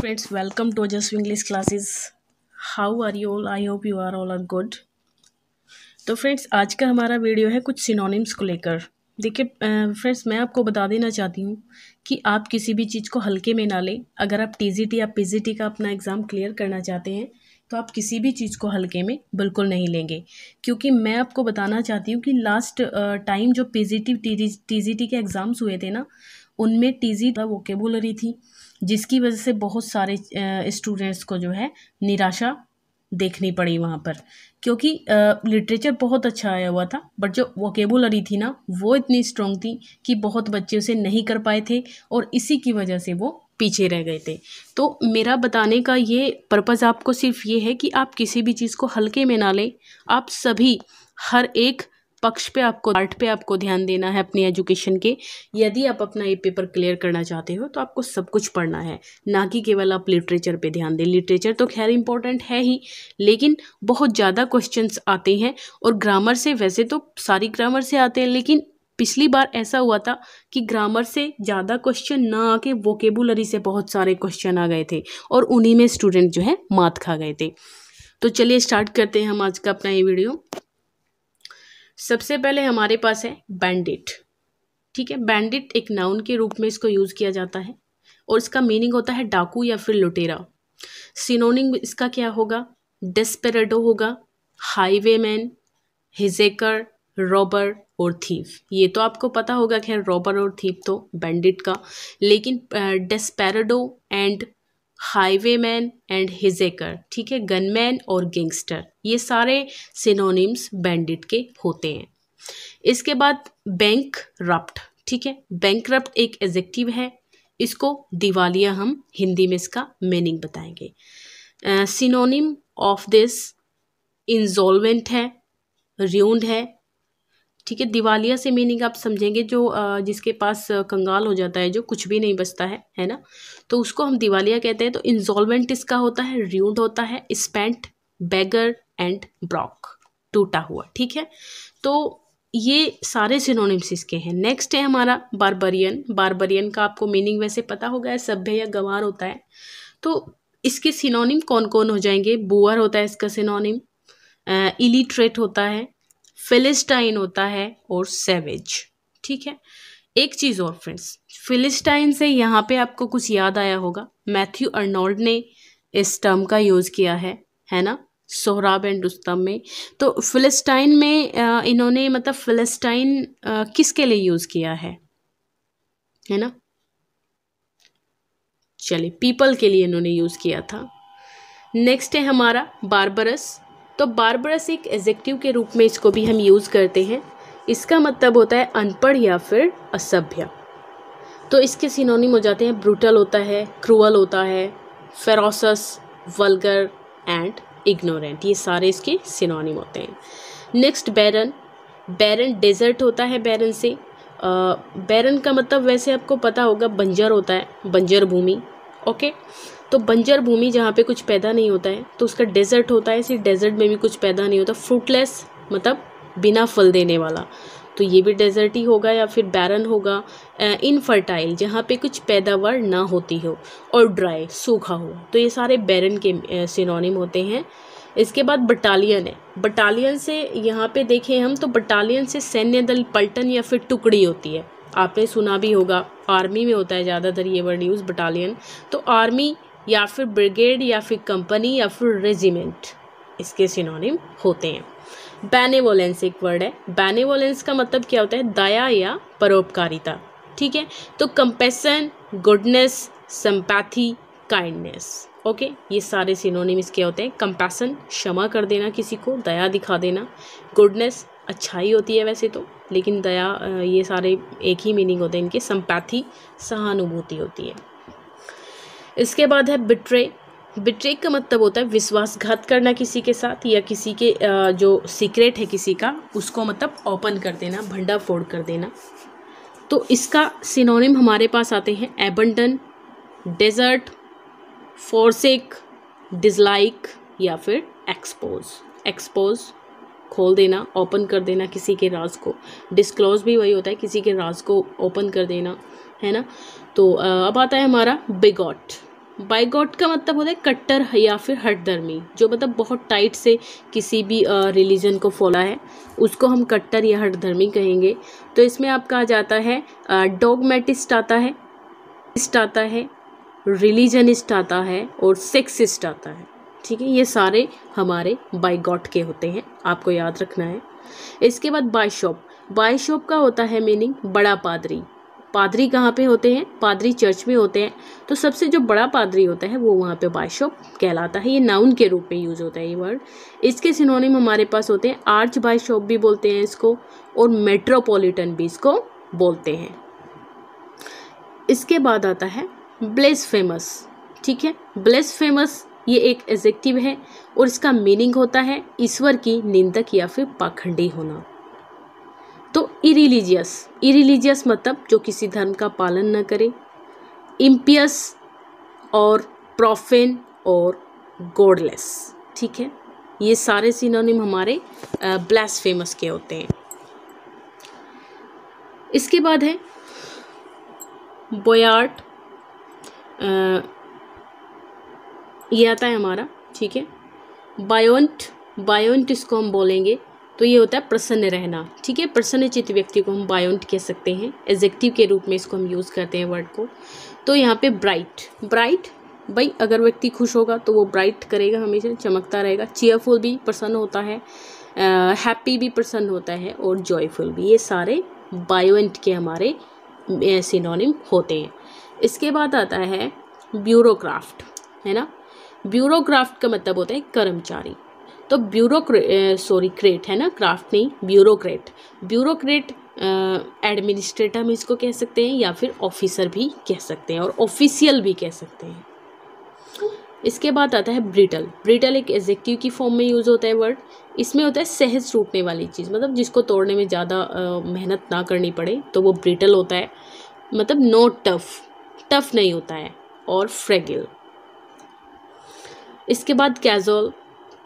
friends welcome to just English classes how are you all I hope you are all are good तो friends आज का हमारा video है कुछ synonyms को लेकर देखिए फ्रेंड्स मैं आपको बता देना चाहती हूँ कि आप किसी भी चीज़ को हल्के में ना लें अगर आप टीजीटी या पीजीटी का अपना एग्ज़ाम क्लियर करना चाहते हैं तो आप किसी भी चीज़ को हल्के में बिल्कुल नहीं लेंगे क्योंकि मैं आपको बताना चाहती हूँ कि लास्ट टाइम जो पीजीटी टीजीटी के एग्ज़ाम्स हुए थे ना उनमें टीजी वोकेबुलरी थी जिसकी वजह से बहुत सारे स्टूडेंट्स को जो है निराशा देखनी पड़ी वहाँ पर क्योंकि लिटरेचर बहुत अच्छा आया हुआ था बट जो वोकेबुलरी थी ना वो इतनी स्ट्रॉन्ग थी कि बहुत बच्चे उसे नहीं कर पाए थे और इसी की वजह से वो पीछे रह गए थे तो मेरा बताने का ये पर्पज़ आपको सिर्फ ये है कि आप किसी भी चीज़ को हल्के में ना लें आप सभी हर एक पक्ष पे आपको पार्ट पे आपको ध्यान देना है अपनी एजुकेशन के यदि आप अपना ये पेपर क्लियर करना चाहते हो तो आपको सब कुछ पढ़ना है ना कि केवल आप लिटरेचर पे ध्यान दें लिटरेचर तो खैर इंपॉर्टेंट है ही लेकिन बहुत ज़्यादा क्वेश्चंस आते हैं और ग्रामर से वैसे तो सारी ग्रामर से आते हैं लेकिन पिछली बार ऐसा हुआ था कि ग्रामर से ज़्यादा क्वेश्चन ना आके वोकेबुलरी से बहुत सारे क्वेश्चन आ गए थे और उन्हीं में स्टूडेंट जो है मात खा गए थे तो चलिए स्टार्ट करते हैं हम आज का अपना ये वीडियो सबसे पहले हमारे पास है बैंडिट ठीक है बैंडिट एक नाउन के रूप में इसको यूज़ किया जाता है और इसका मीनिंग होता है डाकू या फिर लुटेरा सिनोनिंग इसका क्या होगा डेस्पेरेडो होगा हाईवे मैन हिजेकर रॉबर और थीव ये तो आपको पता होगा खैर रॉबर और थीव तो बैंडिट का लेकिन desperado uh, and highwayman and hijacker ठीक है गनमैन और गैंगस्टर ये सारे सिनोनिम्स बैंडिट के होते हैं इसके बाद बैंक रप्ट ठीक है बैंक रप्ट एक एजेक्टिव है इसको दिवालिया हम हिंदी में इसका मीनिंग बताएंगे सिनोनिम ऑफ दिस इंजॉल्वेंट है र्यूंड है ठीक है दिवालिया से मीनिंग आप समझेंगे जो जिसके पास कंगाल हो जाता है जो कुछ भी नहीं बचता है है ना तो उसको हम दिवालिया कहते हैं तो इंजॉलमेंट इसका होता है र्यूड होता है स्पेंट बेगर एंड ब्रॉक टूटा हुआ ठीक है तो ये सारे सिनोनिम्स इसके हैं नेक्स्ट है हमारा बारबरियन बारबरियन का आपको मीनिंग वैसे पता होगा सभ्य या गंवार होता है तो इसके सिनोनिम कौन कौन हो जाएंगे बुअर होता है इसका सिनोनिम इलिट्रेट होता है फिलिस्टाइन होता है और सेवेज ठीक है एक चीज़ और फ्रेंड्स फिलिस्टाइन से यहाँ पे आपको कुछ याद आया होगा मैथ्यू अर्नोल्ड ने इस टर्म का यूज़ किया है है ना सोहराब एंड रुस्तम में तो फिलिस्टाइन में इन्होंने मतलब फिलिस्टाइन किसके लिए यूज़ किया है है ना चलिए पीपल के लिए इन्होंने यूज़ किया था नेक्स्ट है हमारा बारबरस तो बारबरस एक एजेक्टिव के रूप में इसको भी हम यूज़ करते हैं इसका मतलब होता है अनपढ़ या फिर असभ्य तो इसके सिनोनिम हो जाते हैं ब्रूटल होता है क्रूअल होता है फेरोसस वलगर एंड इग्नोरेंट ये सारे इसके सिनोनिम होते हैं नेक्स्ट बैरन बैरन डेजर्ट होता है बैरन से बैरन का मतलब वैसे आपको पता होगा बंजर होता है बंजर भूमि ओके तो बंजर भूमि जहाँ पे कुछ पैदा नहीं होता है तो उसका डेजर्ट होता है इसी डेजर्ट में भी कुछ पैदा नहीं होता फ्रूटलेस मतलब बिना फल देने वाला तो ये भी डेजर्ट ही होगा या फिर बैरन होगा इनफर्टाइल जहाँ पे कुछ पैदावार ना होती हो और ड्राई सूखा हो तो ये सारे बैरन के सिनोनिम होते हैं इसके बाद बटालियन है बटालियन से यहाँ पे देखें हम तो बटालियन से सैन्य दल पलटन या फिर टुकड़ी होती है आपने सुना भी होगा आर्मी में होता है ज़्यादातर ये वर्ड यूज़ बटालियन तो आर्मी या फिर ब्रिगेड या फिर कंपनी या फिर रेजिमेंट इसके सिनोनिम होते हैं बेनेवोलेंस एक वर्ड है बेनेवोलेंस का मतलब क्या होता है दया या परोपकारिता ठीक है तो compassion goodness sympathy kindness okay ये सारे सिनोनिम्स क्या होते हैं कंपैसन क्षमा कर देना किसी को दया दिखा देना गुडनेस अच्छाई होती है वैसे तो लेकिन दया ये सारे एक ही मीनिंग होते हैं इनके सम्पैथी सहानुभूति होती है इसके बाद है बिट्रे बिट्रे का मतलब होता है विश्वासघात करना किसी के साथ या किसी के जो सीक्रेट है किसी का उसको मतलब ओपन कर देना भंडा फोड़ कर देना तो इसका सिनोनिम हमारे पास आते हैं एबंडन डेजर्ट फोर्सिक डिसलाइक या फिर एक्सपोज एक्सपोज खोल देना ओपन कर देना किसी के राज को डिस्क्लोज भी वही होता है किसी के राज को ओपन कर देना है ना तो अब आता है हमारा बिगॉट बाइगॉट का मतलब होता है कट्टर या फिर हटधर्मी जो मतलब बहुत टाइट से किसी भी रिलीजन को फॉलो है उसको हम कट्टर या हटधर्मी कहेंगे तो इसमें आपका आ जाता है डॉगमेटिस्ट आता है इस्ट आता है रिलीजनिस्ट आता है और सेक्सिस्ट आता है ठीक है ये सारे हमारे बाइगॉट के होते हैं आपको याद रखना है इसके बाद बाय शॉप का होता है मीनिंग बड़ा पादरी पादरी कहाँ पे होते हैं पादरी चर्च में होते हैं तो सबसे जो बड़ा पादरी होता है वो वहाँ पे बाइशॉप कहलाता है ये नाउन के रूप में यूज़ होता है ये वर्ड इसके सिनोनिम हमारे पास होते हैं आर्च बाइशॉप भी बोलते हैं इसको और मेट्रोपॉलिटन भी इसको बोलते हैं इसके बाद आता है ब्लेस फेमस ठीक है ब्लेस फेमस ये एक एजेक्टिव है और इसका मीनिंग होता है ईश्वर की निंदक या फिर पाखंडी होना तो इरिलीजियस इरिलीजियस मतलब जो किसी धर्म का पालन न करे इम्पियस और प्रोफेन और गॉडलेस ठीक है ये सारे सिनोनिम हमारे ब्लैस फेमस के होते हैं इसके बाद है बोयार्ट ये आता है हमारा ठीक है बायोन्ट बायोन्ट इसको हम बोलेंगे तो ये होता है प्रसन्न रहना ठीक है प्रसन्नचित व्यक्ति को हम बायोन्ट कह सकते हैं एजेक्टिव के रूप में इसको हम यूज़ करते हैं वर्ड को तो यहाँ पे ब्राइट ब्राइट भाई अगर व्यक्ति खुश होगा तो वो ब्राइट करेगा हमेशा चमकता रहेगा चेयरफुल भी प्रसन्न होता है हैप्पी भी प्रसन्न होता है और जॉयफुल भी ये सारे बायोन्ट के हमारे सिनोनिम होते हैं इसके बाद आता है ब्यूरोक्राफ्ट है ना ब्यूरोक्राफ्ट का मतलब होता है कर्मचारी तो ब्यूरो सॉरी क्रेट है ना क्राफ्ट नहीं ब्यूरोक्रेट ब्यूरोक्रेट एडमिनिस्ट्रेटर हम इसको कह सकते हैं या फिर ऑफिसर भी कह सकते हैं और ऑफिशियल भी कह सकते हैं इसके बाद आता है ब्रिटल ब्रिटल एक एजेक्टिव की फॉर्म में यूज़ होता है वर्ड इसमें होता है सहज टूटने वाली चीज़ मतलब जिसको तोड़ने में ज़्यादा मेहनत ना करनी पड़े तो वो ब्रिटल होता है मतलब नॉट टफ टफ नहीं होता है और फ्रेगिल इसके बाद कैजोल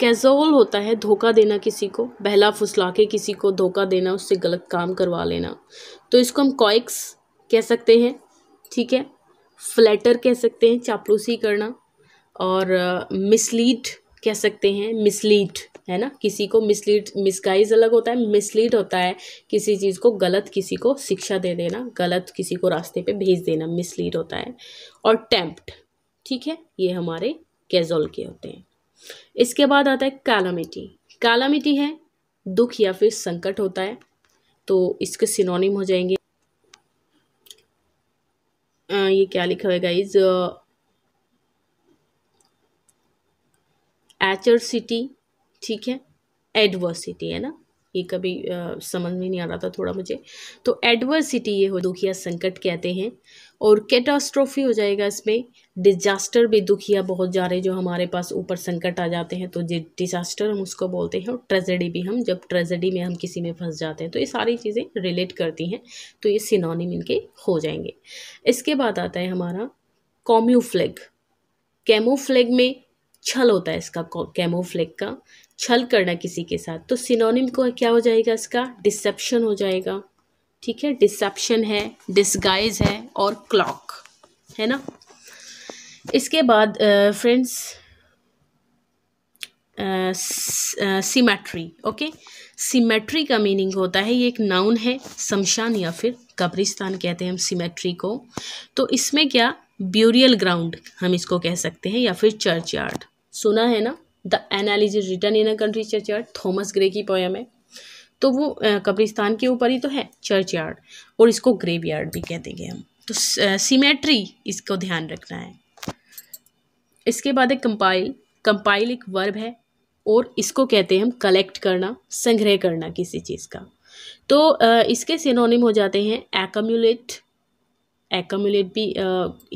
कैज़ोल होता है धोखा देना किसी को बहला फुसला के किसी को धोखा देना उससे गलत काम करवा लेना तो इसको हम कॉइक्स कह सकते हैं ठीक है फ्लैटर कह सकते हैं चापलूसी करना और मिसलीड कह सकते हैं मिसलीड है ना किसी को मिसलीड मिसगाइज अलग होता है मिसलीड होता है किसी चीज़ को गलत किसी को शिक्षा दे देना गलत किसी को रास्ते पे भेज देना मिसलीड होता है और टैम्प्ट ठीक है ये हमारे कैजोल के होते हैं इसके बाद आता है कैलामिटी कैलामिटी है दुख या फिर संकट होता है तो इसके सिनोनिम हो जाएंगे आ, ये क्या लिखा हुआ है गाइज एचर सिटी ठीक है एडवर्सिटी है ना ये कभी आ, समझ में नहीं आ रहा था थोड़ा मुझे तो एडवर्सिटी ये हो दुखिया संकट कहते हैं और कैटास्ट्रोफी हो जाएगा इसमें डिजास्टर भी दुखिया बहुत जा रहे जो हमारे पास ऊपर संकट आ जाते हैं तो डिजास्टर हम उसको बोलते हैं और ट्रेजेडी भी हम जब ट्रेजेडी में हम किसी में फंस जाते हैं तो ये सारी चीज़ें रिलेट करती हैं तो ये सिनोनिम इनके हो जाएंगे इसके बाद आता है हमारा कॉम्यूफ्लेग कैमोफ्लेग में छल होता है इसका कैमोफ्लेग का छल करना किसी के साथ तो सिनोनिम को क्या हो जाएगा इसका डिसेप्शन हो जाएगा ठीक है डिसेप्शन है डिस्गाइज है और क्लॉक है ना इसके बाद फ्रेंड्स सिमेट्री ओके सिमेट्री का मीनिंग होता है ये एक नाउन है शमशान या फिर कब्रिस्तान कहते हैं हम सिमेट्री को तो इसमें क्या ब्यूरियल ग्राउंड हम इसको कह सकते हैं या फिर चर्च यार्ड सुना है ना the elegy written in a country churchyard Thomas Gray की पोयम है तो वो कब्रिस्तान के ऊपर ही तो है चर्च यार्ड और इसको ग्रेव यार्ड भी कह देंगे हम तो सीमेट्री इसको ध्यान रखना है इसके बाद एक कंपाइल कंपाइल एक वर्ब है और इसको कहते हैं हम कलेक्ट करना संग्रह करना किसी चीज़ का तो इसके सिनोनिम हो जाते हैं एकम्यूलेट एकमुलेट भी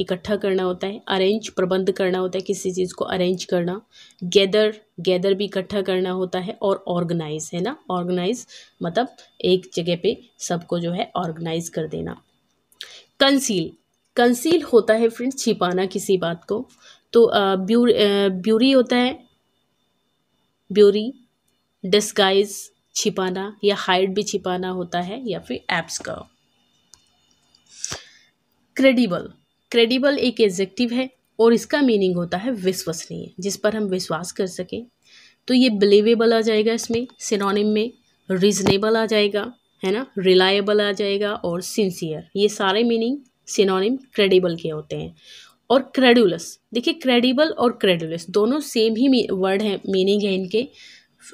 इकट्ठा करना होता है अरेंज प्रबंध करना होता है किसी चीज़ को अरेंज करना गैदर गैदर भी इकट्ठा करना होता है और ऑर्गेनाइज है ना ऑर्गेनाइज मतलब एक जगह पे सबको जो है ऑर्गेनाइज कर देना कंसील कंसील होता है फ्रेंड्स छिपाना किसी बात को तो ब्यूर, ब्यूरी होता है ब्यूरी डिस्काइज़ छिपाना या हाइट भी छिपाना होता है या फिर एप्स का क्रेडिबल क्रेडिबल एक एजेक्टिव है और इसका मीनिंग होता है विश्वसनीय जिस पर हम विश्वास कर सकें तो ये बिलीवेबल आ जाएगा इसमें सिनोनिम में रीजनेबल आ जाएगा है ना रिलायबल आ जाएगा और सिंसियर ये सारे मीनिंग सिनोनिम क्रेडिबल के होते हैं और क्रेडुलस देखिए क्रेडिबल और क्रेडुलस दोनों सेम ही वर्ड है मीनिंग है इनके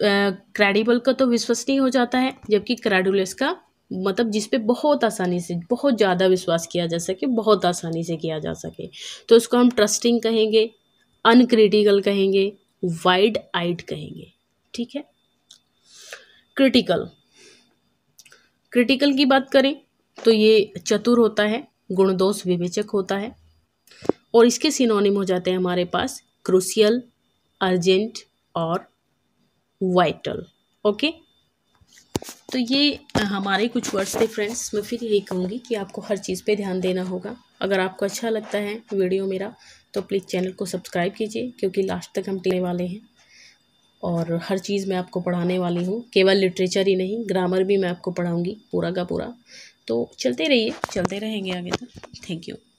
क्रेडिबल uh, का तो विश्वसनीय हो जाता है जबकि क्रेडुलस का मतलब जिस पे बहुत आसानी से बहुत ज़्यादा विश्वास किया जा सके बहुत आसानी से किया जा सके तो इसको हम ट्रस्टिंग कहेंगे अनक्रिटिकल कहेंगे वाइड आइड कहेंगे ठीक है क्रिटिकल क्रिटिकल की बात करें तो ये चतुर होता है गुणदोष विवेचक होता है और इसके सिनोनिम हो जाते हैं हमारे पास क्रूसियल अर्जेंट और वाइटल ओके तो ये हमारे कुछ वर्ड्स थे फ्रेंड्स मैं फिर यही कहूँगी कि आपको हर चीज़ पे ध्यान देना होगा अगर आपको अच्छा लगता है वीडियो मेरा तो प्लीज़ चैनल को सब्सक्राइब कीजिए क्योंकि लास्ट तक हम टेने वाले हैं और हर चीज़ मैं आपको पढ़ाने वाली हूँ केवल लिटरेचर ही नहीं ग्रामर भी मैं आपको पढ़ाऊँगी पूरा का पूरा तो चलते रहिए चलते रहेंगे आगे तक थैंक यू